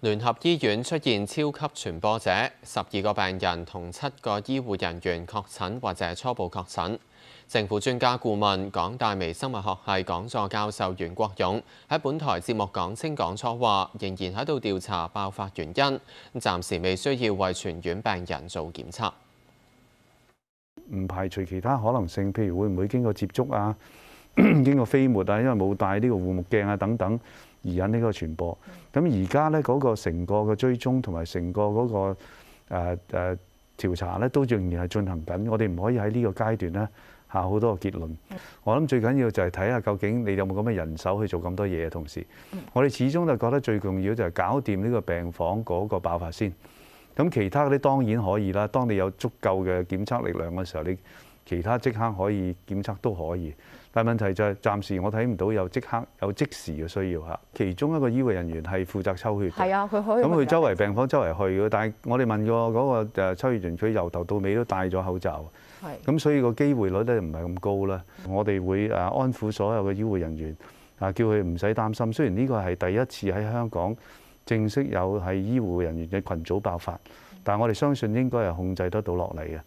聯合醫院出現超級傳播者，十二個病人同七個醫護人員確診或者初步確診。政府專家顧問、港大微生物學系講座教授袁國勇喺本台節目講清講錯話，仍然喺度調查爆發原因，暫時未需要為全院病人做檢測，唔排除其他可能性，譬如會唔會經過接觸啊？經過飛沫啊，因為冇戴呢個護目鏡啊等等，而引呢個傳播。咁而家咧嗰個成個嘅追蹤同埋成個嗰個誒誒調查咧，都仍然係進行緊。我哋唔可以喺呢個階段咧下好多結論。我諗最緊要就係睇下究竟你有冇咁嘅人手去做咁多嘢同時，我哋始終就覺得最重要就係搞掂呢個病房嗰個爆發先。咁其他嗰啲當然可以啦。當你有足夠嘅檢測力量嘅時候，你其他即刻可以檢測都可以，但问問題就係暫時我睇唔到有即刻有即時嘅需要嚇。其中一個醫護人員係負責抽血，係啊，佢可以咁佢周圍病房周圍去嘅，但係我哋問過嗰個就抽血員，佢由頭到尾都戴咗口罩，係咁，所以個機會率咧唔係咁高啦。我哋會誒安撫所有嘅醫護人員，啊叫佢唔使擔心。雖然呢個係第一次喺香港正式有係醫護人員嘅群組爆發，但係我哋相信應該係控制得到落嚟嘅。